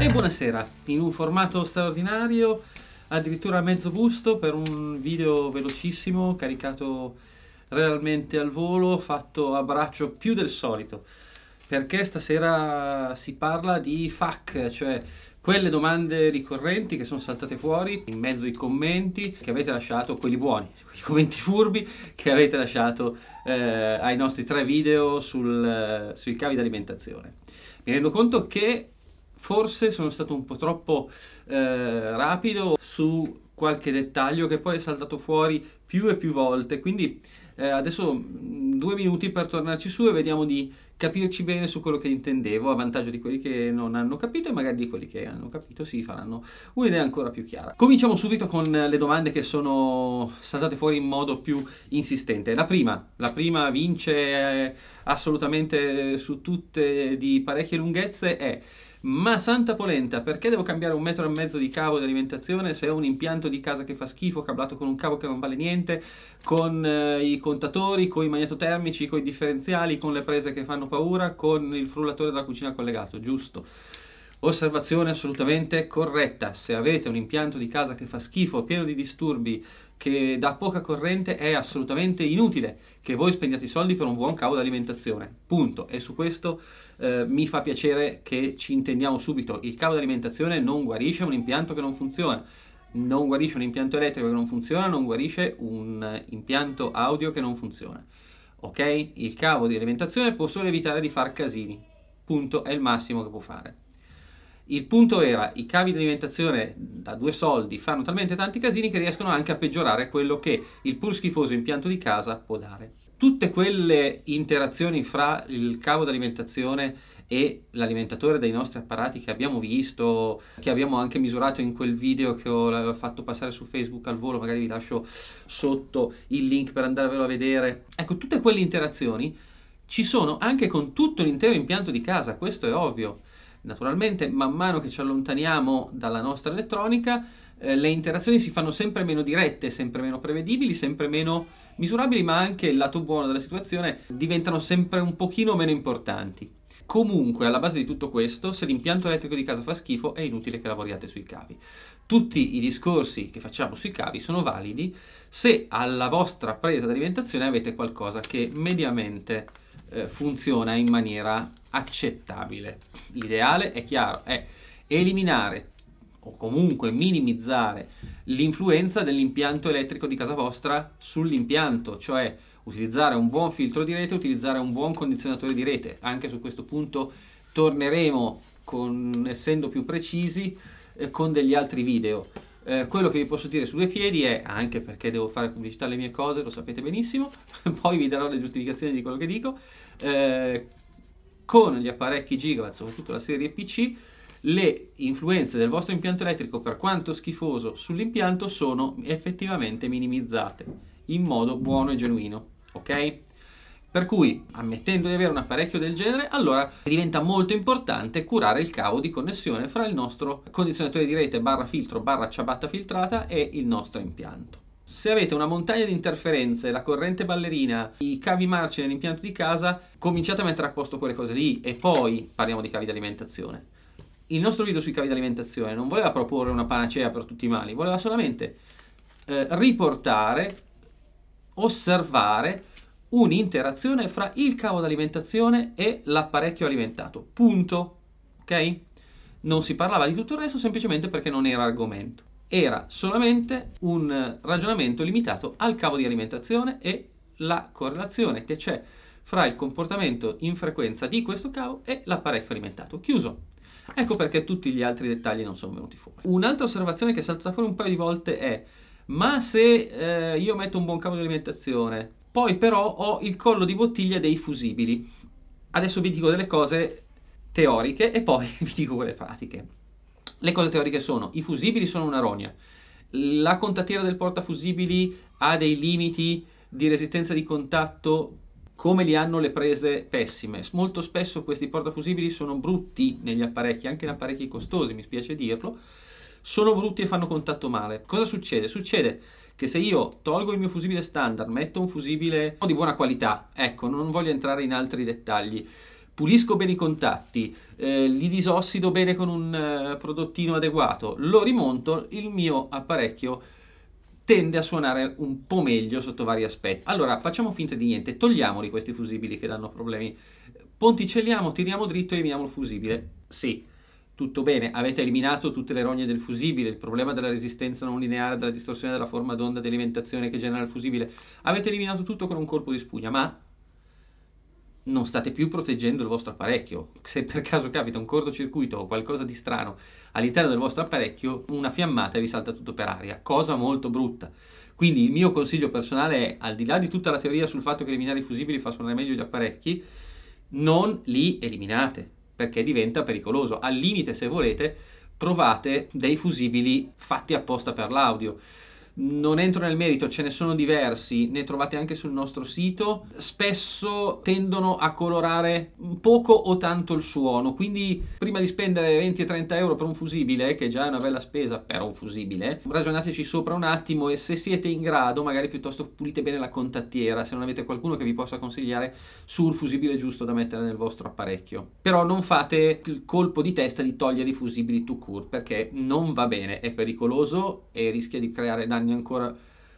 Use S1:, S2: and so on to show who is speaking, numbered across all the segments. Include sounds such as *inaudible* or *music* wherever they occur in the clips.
S1: E buonasera, in un formato straordinario, addirittura a mezzo busto per un video velocissimo caricato realmente al volo, fatto a braccio più del solito, perché stasera si parla di FAC, cioè quelle domande ricorrenti che sono saltate fuori in mezzo ai commenti che avete lasciato, quelli buoni, i commenti furbi che avete lasciato eh, ai nostri tre video sul, eh, sui cavi d'alimentazione. Mi rendo conto che Forse sono stato un po' troppo eh, rapido su qualche dettaglio che poi è saltato fuori più e più volte, quindi eh, adesso mm, due minuti per tornarci su e vediamo di capirci bene su quello che intendevo, a vantaggio di quelli che non hanno capito e magari di quelli che hanno capito si faranno un'idea ancora più chiara. Cominciamo subito con le domande che sono saltate fuori in modo più insistente. La prima, la prima vince eh, assolutamente su tutte di parecchie lunghezze è ma santa polenta, perché devo cambiare un metro e mezzo di cavo di alimentazione se ho un impianto di casa che fa schifo, cablato con un cavo che non vale niente, con eh, i contatori, con i magnetotermici, con i differenziali, con le prese che fanno paura, con il frullatore della cucina collegato, giusto? Osservazione assolutamente corretta, se avete un impianto di casa che fa schifo, pieno di disturbi, che dà poca corrente è assolutamente inutile che voi spendiate i soldi per un buon cavo d'alimentazione. Punto. E su questo eh, mi fa piacere che ci intendiamo subito. Il cavo d'alimentazione non guarisce un impianto che non funziona. Non guarisce un impianto elettrico che non funziona, non guarisce un impianto audio che non funziona. Ok? Il cavo di alimentazione può solo evitare di far casini. Punto. È il massimo che può fare. Il punto era i cavi di alimentazione da due soldi fanno talmente tanti casini che riescono anche a peggiorare quello che il pur schifoso impianto di casa può dare. Tutte quelle interazioni fra il cavo di alimentazione e l'alimentatore dei nostri apparati che abbiamo visto, che abbiamo anche misurato in quel video che ho fatto passare su Facebook al volo, magari vi lascio sotto il link per andarvelo a vedere. Ecco, tutte quelle interazioni ci sono anche con tutto l'intero impianto di casa, questo è ovvio Naturalmente, man mano che ci allontaniamo dalla nostra elettronica, eh, le interazioni si fanno sempre meno dirette, sempre meno prevedibili, sempre meno misurabili, ma anche il lato buono della situazione diventano sempre un pochino meno importanti. Comunque, alla base di tutto questo, se l'impianto elettrico di casa fa schifo, è inutile che lavoriate sui cavi. Tutti i discorsi che facciamo sui cavi sono validi se alla vostra presa d'alimentazione avete qualcosa che mediamente eh, funziona in maniera accettabile. L'ideale è chiaro, è eliminare o comunque minimizzare l'influenza dell'impianto elettrico di casa vostra sull'impianto, cioè utilizzare un buon filtro di rete, utilizzare un buon condizionatore di rete. Anche su questo punto torneremo con, essendo più precisi eh, con degli altri video. Eh, quello che vi posso dire su due piedi è, anche perché devo fare pubblicità alle mie cose, lo sapete benissimo, *laughs* poi vi darò le giustificazioni di quello che dico, eh, con gli apparecchi gigawatt, soprattutto la serie PC, le influenze del vostro impianto elettrico, per quanto schifoso, sull'impianto sono effettivamente minimizzate in modo buono e genuino, ok? Per cui, ammettendo di avere un apparecchio del genere, allora diventa molto importante curare il cavo di connessione fra il nostro condizionatore di rete barra filtro barra ciabatta filtrata e il nostro impianto. Se avete una montagna di interferenze, la corrente ballerina, i cavi marci nell'impianto di casa, cominciate a mettere a posto quelle cose lì e poi parliamo di cavi di alimentazione. Il nostro video sui cavi di alimentazione non voleva proporre una panacea per tutti i mali, voleva solamente eh, riportare, osservare un'interazione fra il cavo d'alimentazione e l'apparecchio alimentato. Punto. Ok? Non si parlava di tutto il resto semplicemente perché non era argomento era solamente un ragionamento limitato al cavo di alimentazione e la correlazione che c'è fra il comportamento in frequenza di questo cavo e l'apparecchio alimentato. Chiuso. Ecco perché tutti gli altri dettagli non sono venuti fuori. Un'altra osservazione che è saltata fuori un paio di volte è ma se eh, io metto un buon cavo di alimentazione, poi però ho il collo di bottiglia dei fusibili. Adesso vi dico delle cose teoriche e poi *laughs* vi dico quelle pratiche. Le cose teoriche sono, i fusibili sono una rogna, la contattiera del portafusibili ha dei limiti di resistenza di contatto come li hanno le prese pessime. Molto spesso questi portafusibili sono brutti negli apparecchi, anche in apparecchi costosi, mi spiace dirlo, sono brutti e fanno contatto male. Cosa succede? Succede che se io tolgo il mio fusibile standard, metto un fusibile di buona qualità, ecco, non voglio entrare in altri dettagli, pulisco bene i contatti, eh, li disossido bene con un eh, prodottino adeguato, lo rimonto, il mio apparecchio tende a suonare un po' meglio sotto vari aspetti. Allora facciamo finta di niente, togliamoli questi fusibili che danno problemi, ponticelliamo, tiriamo dritto e eliminiamo il fusibile. Sì, tutto bene, avete eliminato tutte le rogne del fusibile, il problema della resistenza non lineare, della distorsione della forma d'onda, dell'alimentazione che genera il fusibile, avete eliminato tutto con un colpo di spugna, ma non state più proteggendo il vostro apparecchio. Se per caso capita un cortocircuito o qualcosa di strano all'interno del vostro apparecchio, una fiammata vi salta tutto per aria, cosa molto brutta. Quindi il mio consiglio personale è, al di là di tutta la teoria sul fatto che eliminare i fusibili fa suonare meglio gli apparecchi, non li eliminate, perché diventa pericoloso. Al limite, se volete, provate dei fusibili fatti apposta per l'audio non entro nel merito, ce ne sono diversi, ne trovate anche sul nostro sito, spesso tendono a colorare poco o tanto il suono, quindi prima di spendere 20 30 euro per un fusibile, che già è una bella spesa per un fusibile, ragionateci sopra un attimo e se siete in grado, magari piuttosto pulite bene la contattiera, se non avete qualcuno che vi possa consigliare sul fusibile giusto da mettere nel vostro apparecchio. Però non fate il colpo di testa di togliere i fusibili to court, perché non va bene, è pericoloso e rischia di creare danni danni ancora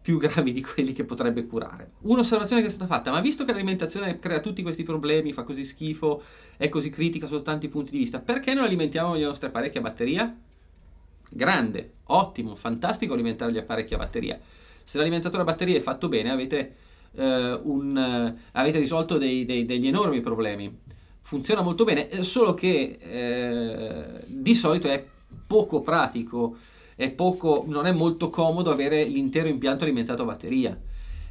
S1: più gravi di quelli che potrebbe curare. Un'osservazione che è stata fatta, ma visto che l'alimentazione crea tutti questi problemi, fa così schifo, è così critica sotto tanti punti di vista, perché non alimentiamo le nostre apparecchi a batteria? Grande, ottimo, fantastico alimentare gli apparecchi a batteria. Se l'alimentatore a batteria è fatto bene avete, eh, un, eh, avete risolto dei, dei, degli enormi problemi. Funziona molto bene, eh, solo che eh, di solito è poco pratico è poco, non è molto comodo avere l'intero impianto alimentato a batteria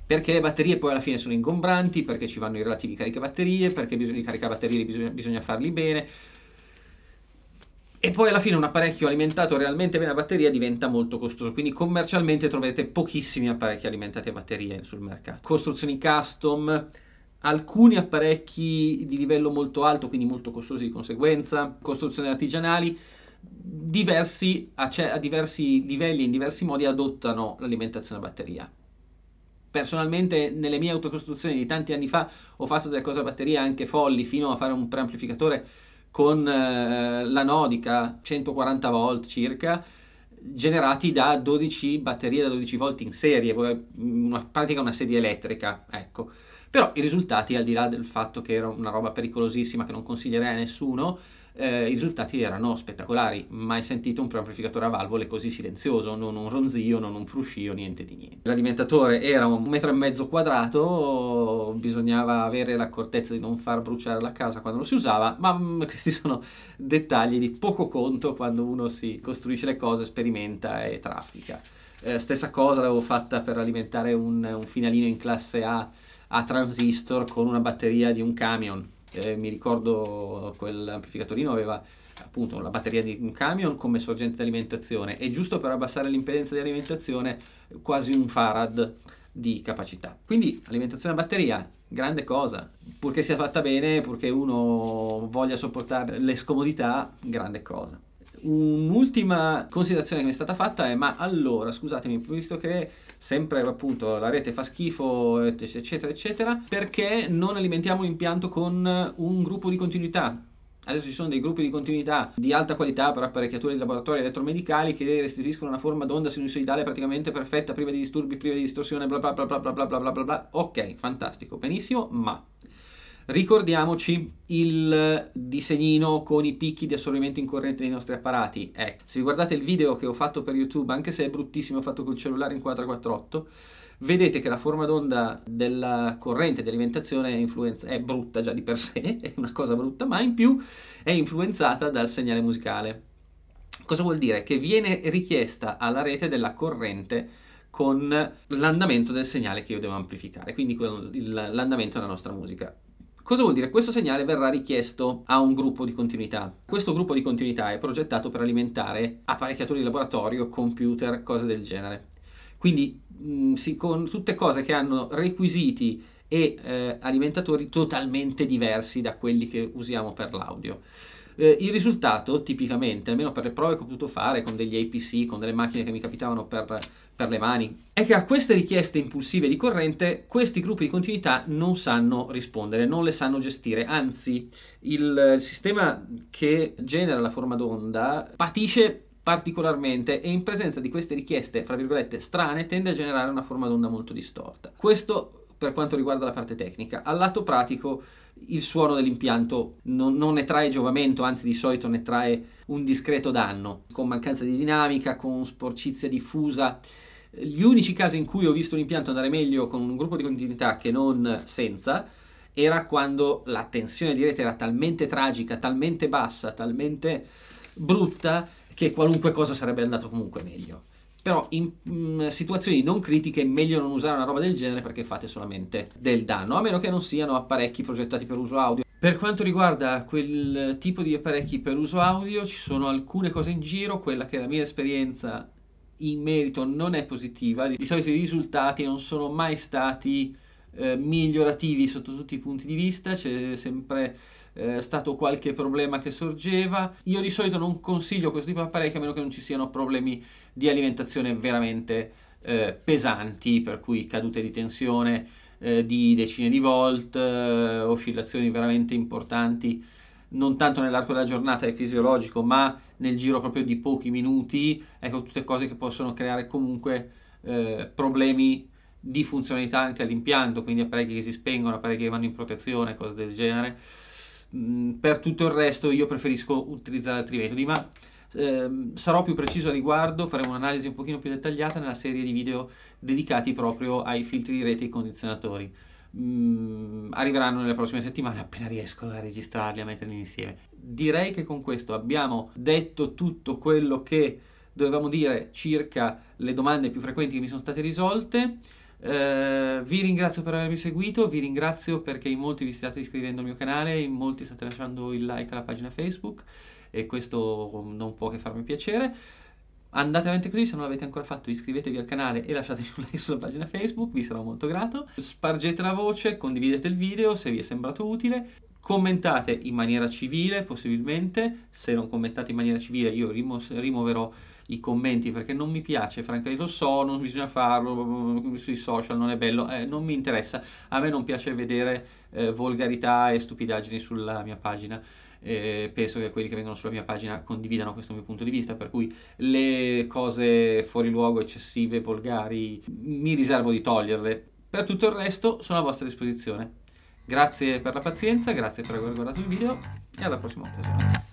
S1: perché le batterie poi alla fine sono ingombranti, perché ci vanno i relativi caricabatterie, perché bisogna caricare batterie, bisogna, bisogna farli bene. E poi alla fine un apparecchio alimentato realmente bene a batteria diventa molto costoso, quindi commercialmente troverete pochissimi apparecchi alimentati a batteria sul mercato. Costruzioni custom, alcuni apparecchi di livello molto alto, quindi molto costosi di conseguenza, costruzioni artigianali, diversi, a, a diversi livelli, in diversi modi, adottano l'alimentazione a batteria. Personalmente nelle mie autocostruzioni di tanti anni fa ho fatto delle cose a batteria anche folli, fino a fare un preamplificatore con eh, la Nodica 140 volt circa, generati da 12 batterie da 12 volt in serie, mm, una pratica una sedia elettrica, ecco. Però i risultati, al di là del fatto che era una roba pericolosissima che non consiglierei a nessuno, eh, i risultati erano spettacolari, mai sentito un preamplificatore a valvole così silenzioso, non un ronzio, non un fruscio, niente di niente. L'alimentatore era un metro e mezzo quadrato, bisognava avere l'accortezza di non far bruciare la casa quando lo si usava, ma mh, mm, *laughs* questi sono dettagli di poco conto quando uno si costruisce le cose, sperimenta e traffica. Eh, stessa cosa l'avevo fatta per alimentare un, un finalino in classe A a transistor con una batteria di un camion eh, mi ricordo quell'amplificatorino aveva appunto la batteria di un camion come sorgente di alimentazione e giusto per abbassare l'impedenza di alimentazione quasi un farad di capacità. Quindi alimentazione a batteria, grande cosa, purché sia fatta bene, purché uno voglia sopportare le scomodità, grande cosa. Un'ultima considerazione che mi è stata fatta è ma allora, scusatemi, visto che sempre appunto la rete fa schifo, eccetera, eccetera, perché non alimentiamo l'impianto con un gruppo di continuità? Adesso ci sono dei gruppi di continuità di alta qualità per apparecchiature di laboratorio elettromedicali che restituiscono una forma d'onda sinusoidale praticamente perfetta, priva di disturbi, priva di distorsione, bla bla bla bla bla bla bla bla bla. Ok, fantastico, benissimo, ma Ricordiamoci il disegnino con i picchi di assorbimento in corrente dei nostri apparati. Eh, se guardate il video che ho fatto per YouTube, anche se è bruttissimo, ho fatto col cellulare in 448, vedete che la forma d'onda della corrente di alimentazione è, brutta già di per sé, *laughs* è una cosa brutta, ma in più è influenzata dal segnale musicale. Cosa vuol dire? Che viene richiesta alla rete della corrente con l'andamento del segnale che io devo amplificare, quindi con l'andamento della nostra musica. Cosa vuol dire? Questo segnale verrà richiesto a un gruppo di continuità. Questo gruppo di continuità è progettato per alimentare apparecchiatori di laboratorio, computer, cose del genere. Quindi mh, si, con tutte cose che hanno requisiti e eh, alimentatori totalmente diversi da quelli che usiamo per l'audio. Eh, il risultato tipicamente, almeno per le prove che ho potuto fare con degli APC, con delle macchine che mi capitavano per, per le mani, è che a queste richieste impulsive di corrente questi gruppi di continuità non sanno rispondere, non le sanno gestire, anzi il, il sistema che genera la forma d'onda patisce particolarmente e in presenza di queste richieste, fra virgolette, strane, tende a generare una forma d'onda molto distorta. Questo per quanto riguarda la parte tecnica. Al lato pratico il suono dell'impianto non, non, ne trae giovamento, anzi di solito ne trae un discreto danno, con mancanza di dinamica, con sporcizia diffusa. Gli unici casi in cui ho visto un impianto andare meglio con un gruppo di continuità che non senza era quando la tensione di rete era talmente tragica, talmente bassa, talmente brutta che qualunque cosa sarebbe andato comunque meglio però in mh, mm, situazioni non critiche è meglio non usare una roba del genere perché fate solamente del danno, a meno che non siano apparecchi progettati per uso audio. Per quanto riguarda quel tipo di apparecchi per uso audio ci sono alcune cose in giro, quella che è la mia esperienza in merito non è positiva, di solito i risultati non sono mai stati eh, migliorativi sotto tutti i punti di vista, c'è sempre eh, stato qualche problema che sorgeva. Io di solito non consiglio questo tipo di apparecchi a meno che non ci siano problemi di alimentazione veramente eh, pesanti, per cui cadute di tensione eh, di decine di volt, eh, oscillazioni veramente importanti non tanto nell'arco della giornata è fisiologico, ma nel giro proprio di pochi minuti, ecco tutte cose che possono creare comunque eh, problemi di funzionalità anche all'impianto, quindi apparecchi che si spengono, apparecchi che vanno in protezione, cose del genere. Mm, per tutto il resto io preferisco utilizzare altri metodi, ma eh, sarò più preciso a riguardo, faremo un'analisi un pochino più dettagliata nella serie di video dedicati proprio ai filtri di rete e ai condizionatori. Mm, arriveranno nelle prossime settimane appena riesco a registrarli e a metterli insieme. Direi che con questo abbiamo detto tutto quello che dovevamo dire circa le domande più frequenti che mi sono state risolte. Eh, vi ringrazio per avermi seguito, vi ringrazio perché in molti vi state iscrivendo al mio canale, in molti state lasciando il like alla pagina Facebook e questo non può che farmi piacere. Andate avanti così, se non l'avete ancora fatto iscrivetevi al canale e lasciatemi un *laughs* like sulla pagina Facebook, vi sarò molto grato. Spargete la voce, condividete il video se vi è sembrato utile. Commentate in maniera civile, possibilmente. Se non commentate in maniera civile io rimuoverò i commenti perché non mi piace, francamente lo so, non bisogna farlo sui social, non è bello, eh, non mi interessa, a me non piace vedere eh, volgarità e stupidaggini sulla mia pagina. Eh, penso che quelli che vengono sulla mia pagina condividano questo mio punto di vista, per cui le cose fuori luogo, eccessive, volgari, mi riservo di toglierle. Per tutto il resto sono a vostra disposizione. Grazie per la pazienza, grazie per aver guardato il video e alla prossima occasione.